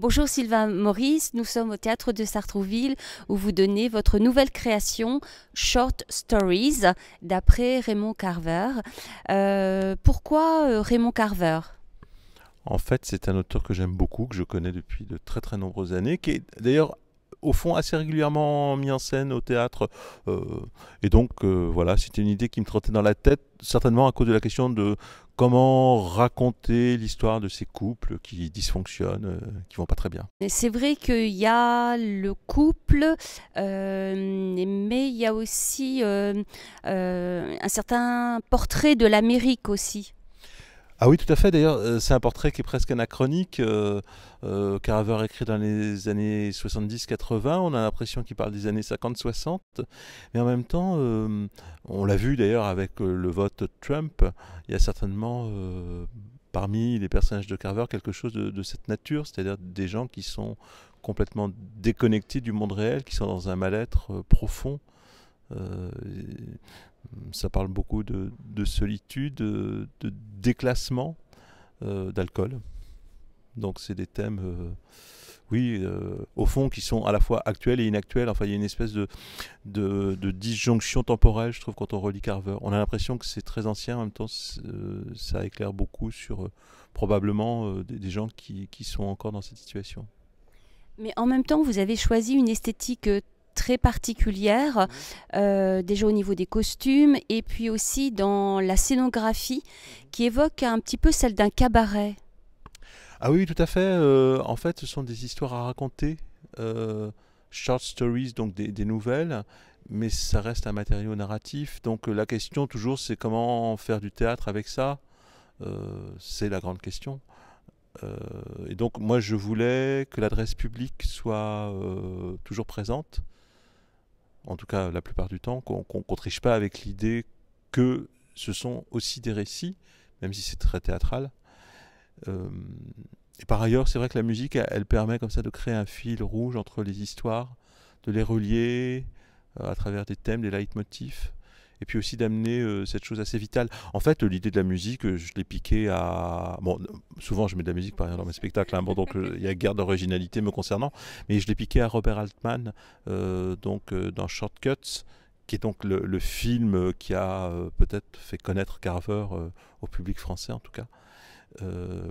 Bonjour Sylvain Maurice, nous sommes au théâtre de Sartrouville où vous donnez votre nouvelle création Short Stories d'après Raymond Carver. Euh, pourquoi euh, Raymond Carver en fait, c'est un auteur que j'aime beaucoup, que je connais depuis de très très nombreuses années, qui est d'ailleurs au fond assez régulièrement mis en scène au théâtre. Euh, et donc euh, voilà, c'était une idée qui me trottait dans la tête, certainement à cause de la question de comment raconter l'histoire de ces couples qui dysfonctionnent, qui euh, qui vont pas très bien. C'est vrai qu'il y a le couple, mais il y a aussi un certain portrait de l'Amérique aussi. Ah oui, tout à fait. D'ailleurs, euh, c'est un portrait qui est presque anachronique. Euh, euh, Carver écrit dans les années 70-80. On a l'impression qu'il parle des années 50-60. Mais en même temps, on l'a vu d'ailleurs avec le vote Trump, il y a certainement parmi les personnages de Carver quelque chose de, cette nature, c'est-à-dire des gens qui sont complètement déconnectés du monde réel, qui sont dans un mal-être profond ça parle beaucoup de, solitude, de, déclassement, euh, d'alcool. Donc c'est des thèmes, euh, oui, euh, au fond, qui sont à la fois actuels et inactuels. Enfin, il y a une espèce de, de, disjonction temporelle, je trouve, quand on relit Carver. On a l'impression que c'est très ancien, en même temps, ça éclaire beaucoup sur probablement des, gens qui, qui, sont encore dans cette situation. Mais en même temps, vous avez choisi une esthétique très particulière, mhm. euh, déjà au niveau des costumes et puis aussi dans la scénographie mhm. qui évoque un petit peu celle d'un cabaret. Ah oui, tout à fait. Euh, en fait, ce sont des histoires à raconter, euh, short stories, donc des, nouvelles, mais ça reste un matériau narratif. Donc la question toujours, c'est comment faire du théâtre avec ça C'est la grande question. et donc moi je voulais que l'adresse publique soit toujours présente en tout cas la plupart du temps, qu'on ne triche pas avec l'idée que ce sont aussi des récits, même si c'est très théâtral. Euh, et par ailleurs, c'est vrai que la musique, elle, permet comme ça de créer un fil rouge entre les histoires, de les relier euh, à travers des thèmes, des leitmotifs et puis aussi d'amener euh, cette chose assez vitale. En fait, euh, l'idée de la musique, euh, je l'ai piquée à... Bon, souvent je mets de la musique par exemple dans mes spectacles, hein. bon, donc il y a guerre d'originalité me concernant, mais je l'ai piquée à Robert Altman, donc dans Shortcuts, qui est donc le, film qui a peut-être fait connaître Carver au public français en tout cas.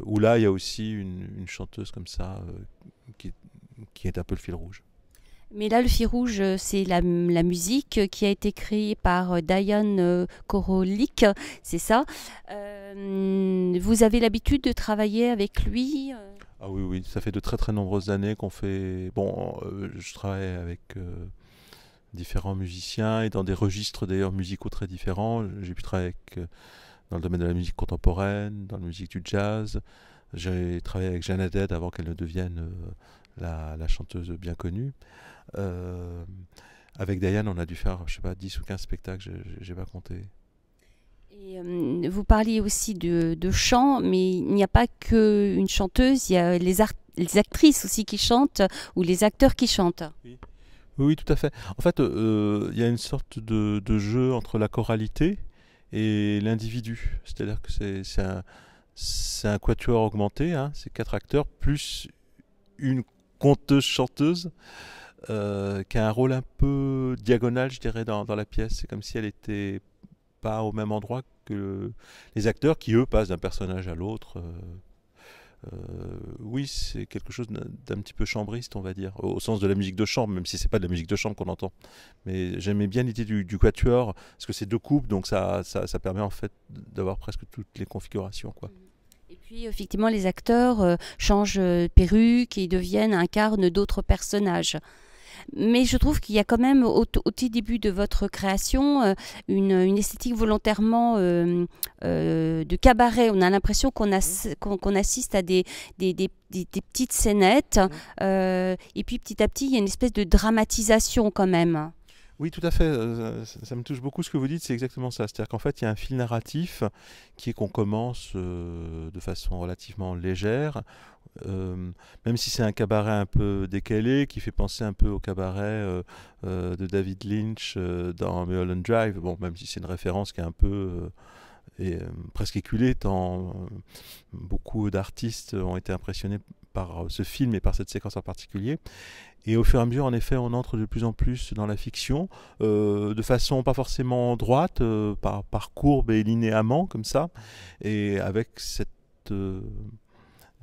où là, il y a aussi une, chanteuse comme ça qui, est un peu le fil rouge. Mais là, le fil rouge, euh, c'est la, musique qui a été créée par euh, Diane euh, Korolik, c'est ça. vous avez l'habitude de travailler avec lui Ah oui, oui, ça fait de très très nombreuses années qu'on fait... Bon, je travaille avec différents musiciens et dans des registres d'ailleurs musicaux très différents. J'ai pu travailler dans le domaine de la musique contemporaine, dans la musique du jazz. J'ai travaillé avec Jeanne avant qu'elle ne devienne euh, la, chanteuse bien connue. Euh, avec Diane, on a dû faire, je sais pas, 10 ou 15 spectacles, j'ai pas compté. Euh, vous parliez aussi de, chant, mais il n'y a pas qu'une chanteuse, il y a les, actrices aussi qui chantent ou les acteurs qui chantent. Oui, tout à fait. En fait, il y a une sorte de, de jeu entre la choralité et l'individu. C'est-à-dire que c'est un, c'est un quatuor augmenté, hein, c'est quatre acteurs, plus une conteuse-chanteuse euh, qui a un rôle un peu diagonal, je dirais, dans, la pièce. C'est comme si elle était pas au même endroit que les acteurs qui, eux, passent d'un personnage à l'autre. Euh, euh, oui, c'est quelque chose d'un petit peu chambriste, on va dire, au sens de la musique de chambre, même si ce n'est pas de la musique de chambre qu'on entend. Mais j'aimais bien l'idée du, quatuor, parce que c'est deux coupes, donc ça, permet en fait d'avoir presque toutes les configurations. Mm puis effectivement, les acteurs euh, changent de euh, perruque et deviennent, incarnent d'autres personnages. Mais je trouve qu'il y a quand même au, tout début de votre création euh, une, esthétique volontairement de cabaret. On a l'impression qu'on assiste à des, petites scénettes. Mmh. et puis petit à petit, il y a une espèce de dramatisation quand même. Oui, tout à fait. Euh, ça, me touche beaucoup ce que vous dites, c'est exactement ça. C'est-à-dire qu'en fait, il y a un fil narratif qui est qu'on commence euh, de façon relativement légère, euh, même si c'est un cabaret un peu décalé, qui fait penser un peu au cabaret de David Lynch dans Mulholland Drive, bon, même si c'est une référence qui est un peu... presque éculée, tant beaucoup d'artistes ont été impressionnés par ce film et par cette séquence en particulier. Et au fur et à mesure, en effet, on entre de plus en plus dans la fiction, euh, de façon pas forcément droite, euh, par, par, courbe et linéament, comme ça, et avec cette euh,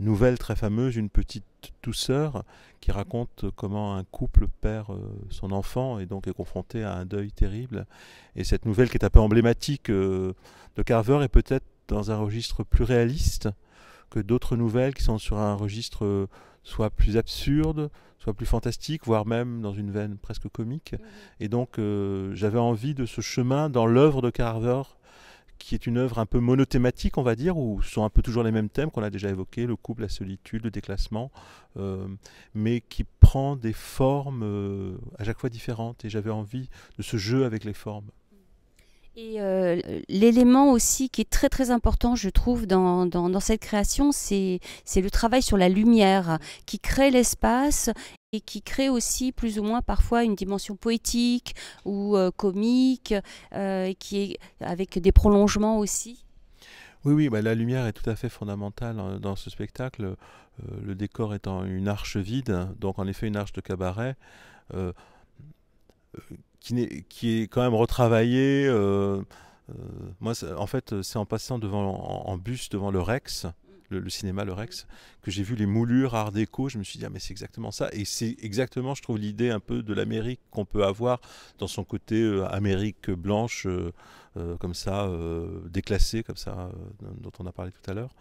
nouvelle très fameuse, une petite douceur, qui raconte comment un couple perd son enfant et donc est confronté à un deuil terrible. Et cette nouvelle qui est un peu emblématique de Carver est peut-être dans un registre plus réaliste que d'autres nouvelles qui sont sur un registre soit plus absurde, soit plus fantastique, voire même dans une veine presque comique. Mhm. Et donc euh, j'avais envie de ce chemin dans l'œuvre de Carver, qui est une œuvre un peu monothématique, on va dire, où sont un peu toujours les mêmes thèmes qu'on a déjà évoqués, le couple, la solitude, le déclassement, euh, mais qui prend des formes euh, à chaque fois différentes. Et j'avais envie de ce jeu avec les formes. Et euh, l'élément aussi qui est très très important, je trouve, dans, cette création, c'est le travail sur la lumière qui crée l'espace et qui crée aussi plus ou moins parfois une dimension poétique ou euh, comique, euh, qui est avec des prolongements aussi. Oui, oui, bah, la lumière est tout à fait fondamentale hein, dans ce spectacle, euh, le décor étant une arche vide, donc en effet une arche de cabaret qui, est, quand même retravaillé. Euh, euh, moi, en fait, c'est en passant devant, en, bus devant le Rex, le, cinéma Le Rex, que j'ai vu les moulures art déco. Je me suis dit, ah, mais c'est exactement ça. Et c'est exactement, je trouve, l'idée un peu de l'Amérique qu'on peut avoir dans son côté euh, Amérique blanche, comme ça, déclassée, comme ça, dont on a parlé tout à l'heure.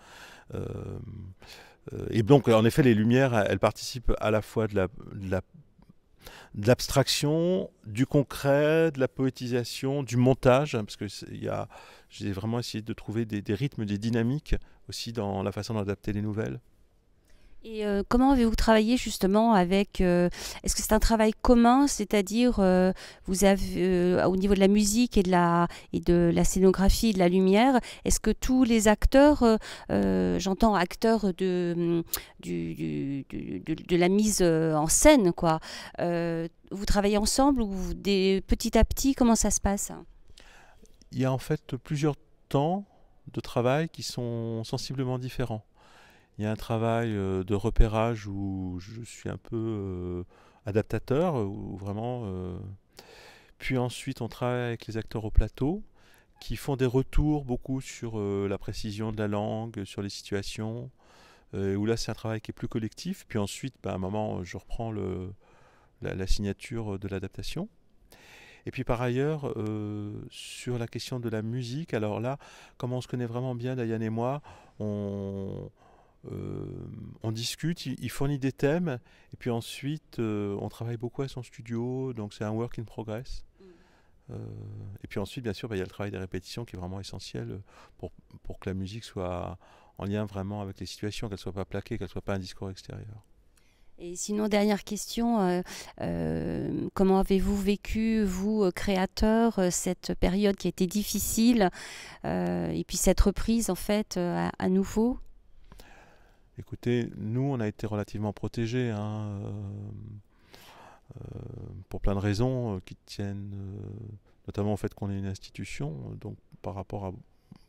et donc, en effet, les lumières, elles participent à la fois de la de l'abstraction, du concret, de la poétisation, du montage, hein, parce que j'ai vraiment essayé de trouver des rythmes, des dynamiques aussi dans la façon d'adapter les nouvelles. Et euh, comment avez-vous travaillé justement avec euh, Est-ce que c'est un travail commun, c'est-à-dire euh, vous avez au niveau de la musique et de la et de la scénographie, et de la lumière, est-ce que tous les acteurs, j'entends acteurs de mm, du, de, la mise en scène, quoi, vous travaillez ensemble ou des, petit à petit, comment ça se passe Il y a en fait plusieurs temps de travail qui sont sensiblement différents. Il y a un travail euh, de repérage où je suis un peu euh, adaptateur, euh, ou vraiment. Puis ensuite, on travaille avec les acteurs au plateau qui font des retours beaucoup sur la précision de la langue, sur les situations. où là, c'est un travail qui est plus collectif. Puis ensuite, bah, à un moment, je reprends le, la, signature de l'adaptation. Et puis par ailleurs, sur la question de la musique, alors là, comme on se connaît vraiment bien, Diane et moi, on, euh, on discute, il, fournit des thèmes, et puis ensuite, euh, on travaille beaucoup à son studio, donc c'est un work in progress. Mm. Euh, et puis ensuite, bien sûr, bah, il y a le travail des répétitions qui est vraiment essentiel pour, que la musique soit en lien vraiment avec les situations, qu'elle ne soit pas plaquée, qu'elle ne soit pas un discours extérieur. Et sinon, dernière question, comment avez-vous vécu, vous, créateur, cette période qui a été difficile et puis cette reprise, en fait, à nouveau Écoutez, nous, on a été relativement protégés. Hein, euh, euh, pour plein de raisons euh, qui tiennent notamment au fait qu'on est une institution, donc par rapport à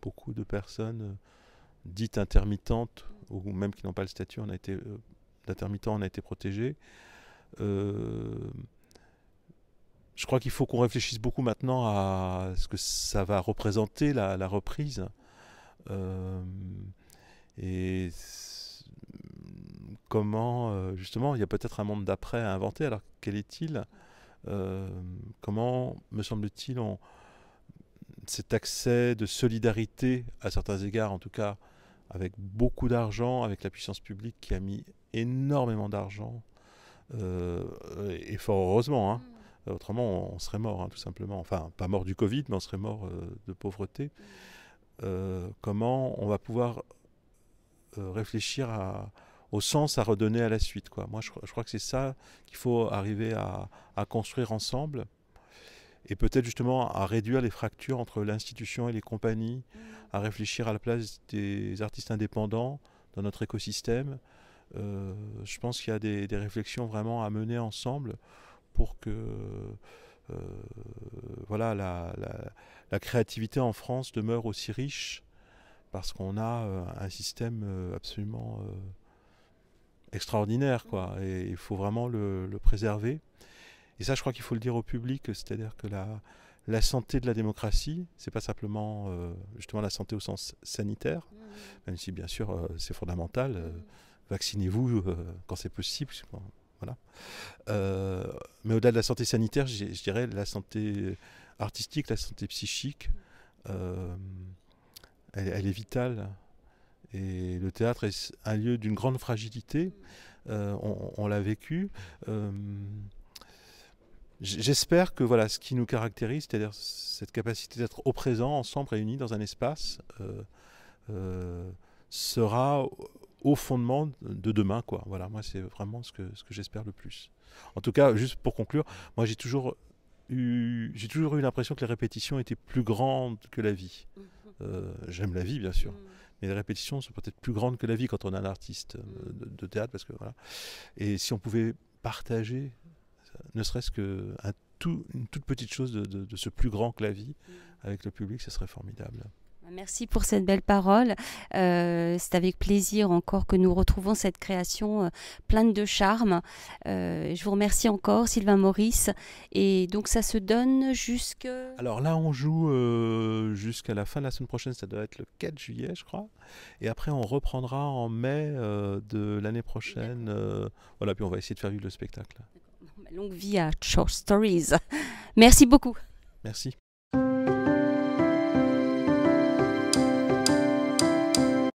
beaucoup de personnes dites intermittentes ou même qui n'ont pas le statut, on a été d'intermittent, on a été protégé. je crois qu'il faut qu'on réfléchisse beaucoup maintenant à ce que ça va représenter la, la reprise. et comment, euh, justement, il y a peut-être un monde d'après à inventer. Alors, quel est-il euh, Comment, me semble-t-il, cet accès de solidarité, à certains égards en tout cas, avec beaucoup d'argent, avec la puissance publique qui a mis énormément d'argent, euh, et fort heureusement, hein. mm. autrement on serait mort, hein, tout simplement. Enfin, pas mort du Covid, mais on serait mort de pauvreté. Mm. comment on va pouvoir réfléchir à, au sens à redonner à la suite. Quoi. Moi, je, crois que c'est ça qu'il faut arriver à, construire ensemble et peut-être justement à réduire les fractures entre l'institution et les compagnies, à réfléchir à la place des artistes indépendants dans notre écosystème. Euh, je pense qu'il y a des, réflexions vraiment à mener ensemble pour que euh, voilà, la, créativité en France demeure aussi riche parce qu'on a euh, un système absolument extraordinaire, quoi. Et il faut vraiment le, préserver. Et ça, je crois qu'il faut le dire au public, c'est-à-dire que la, la santé de la démocratie, c'est pas simplement euh, justement la santé au sens sanitaire, mmh. même si bien sûr euh, c'est fondamental. Euh, mmh. Vaccinez-vous quand c'est possible. Voilà. mais au-delà de la santé sanitaire, je dirais la santé artistique, la santé psychique, mmh. elle, elle, est vitale. Et le théâtre est un lieu d'une grande fragilité. Euh, on, l'a vécu. Euh, j'espère que voilà, ce qui nous caractérise, c'est-à-dire cette capacité d'être au présent, ensemble, réunis dans un espace, euh, sera au fondement de demain. Voilà, moi, c'est vraiment ce que, j'espère le plus. En tout cas, juste pour conclure, moi, j'ai toujours eu, l'impression que les répétitions étaient plus grandes que la vie. Mm-hmm. J'aime la vie, bien sûr. Mm mais les répétitions sont peut-être plus grandes que la vie quand on est un artiste euh, de, théâtre, parce que voilà. Et si on pouvait partager, ne serait-ce que une toute petite chose de, de, ce plus grand que la vie avec le public, ce serait formidable. Merci pour cette belle parole. Euh, c'est avec plaisir encore que nous retrouvons cette création euh, pleine de charme. Euh, je vous remercie encore, Sylvain Maurice. Et donc, ça se donne jusque. Alors là, on joue jusqu'à la fin de la semaine prochaine. Ça doit être le 4 juillet, je crois. Et après, on reprendra en mai de l'année prochaine. voilà, puis on va essayer de faire vivre le spectacle. Bah, longue vie à Short Stories. Merci beaucoup. Merci.